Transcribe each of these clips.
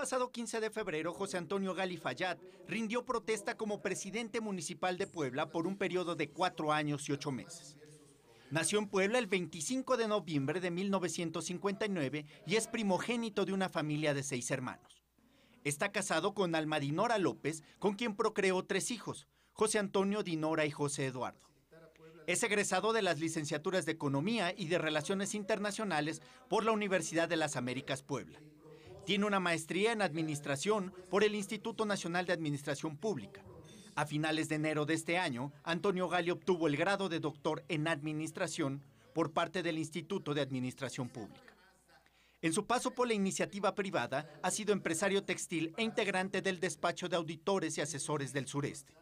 pasado 15 de febrero, José Antonio Galifayat rindió protesta como presidente municipal de Puebla por un periodo de cuatro años y ocho meses. Nació en Puebla el 25 de noviembre de 1959 y es primogénito de una familia de seis hermanos. Está casado con Dinora López, con quien procreó tres hijos, José Antonio, Dinora y José Eduardo. Es egresado de las licenciaturas de Economía y de Relaciones Internacionales por la Universidad de las Américas Puebla. Tiene una maestría en administración por el Instituto Nacional de Administración Pública. A finales de enero de este año, Antonio Gali obtuvo el grado de doctor en administración por parte del Instituto de Administración Pública. En su paso por la iniciativa privada, ha sido empresario textil e integrante del despacho de auditores y asesores del sureste.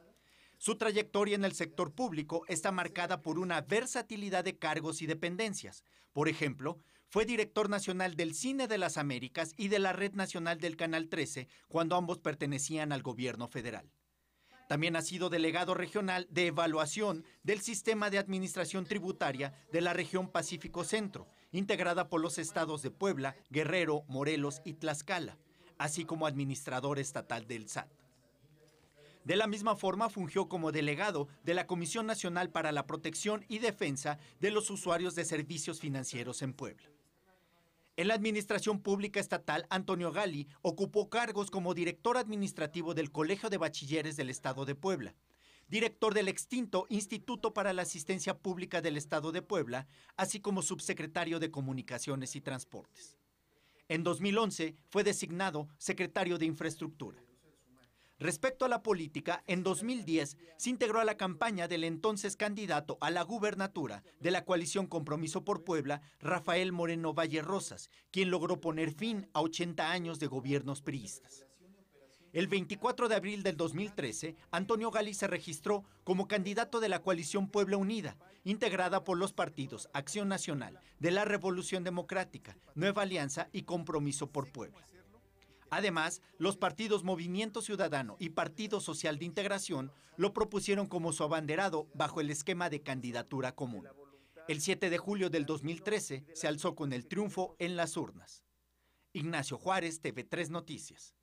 Su trayectoria en el sector público está marcada por una versatilidad de cargos y dependencias. Por ejemplo, fue director nacional del Cine de las Américas y de la Red Nacional del Canal 13 cuando ambos pertenecían al gobierno federal. También ha sido delegado regional de evaluación del sistema de administración tributaria de la región Pacífico Centro, integrada por los estados de Puebla, Guerrero, Morelos y Tlaxcala, así como administrador estatal del SAT. De la misma forma, fungió como delegado de la Comisión Nacional para la Protección y Defensa de los Usuarios de Servicios Financieros en Puebla. En la Administración Pública Estatal, Antonio Gali ocupó cargos como director administrativo del Colegio de Bachilleres del Estado de Puebla, director del extinto Instituto para la Asistencia Pública del Estado de Puebla, así como subsecretario de Comunicaciones y Transportes. En 2011 fue designado secretario de Infraestructura. Respecto a la política, en 2010 se integró a la campaña del entonces candidato a la gubernatura de la coalición Compromiso por Puebla, Rafael Moreno Valle Rosas, quien logró poner fin a 80 años de gobiernos priistas. El 24 de abril del 2013, Antonio Gali se registró como candidato de la coalición Puebla Unida, integrada por los partidos Acción Nacional, de la Revolución Democrática, Nueva Alianza y Compromiso por Puebla. Además, los partidos Movimiento Ciudadano y Partido Social de Integración lo propusieron como su abanderado bajo el esquema de candidatura común. El 7 de julio del 2013 se alzó con el triunfo en las urnas. Ignacio Juárez, TV3 Noticias.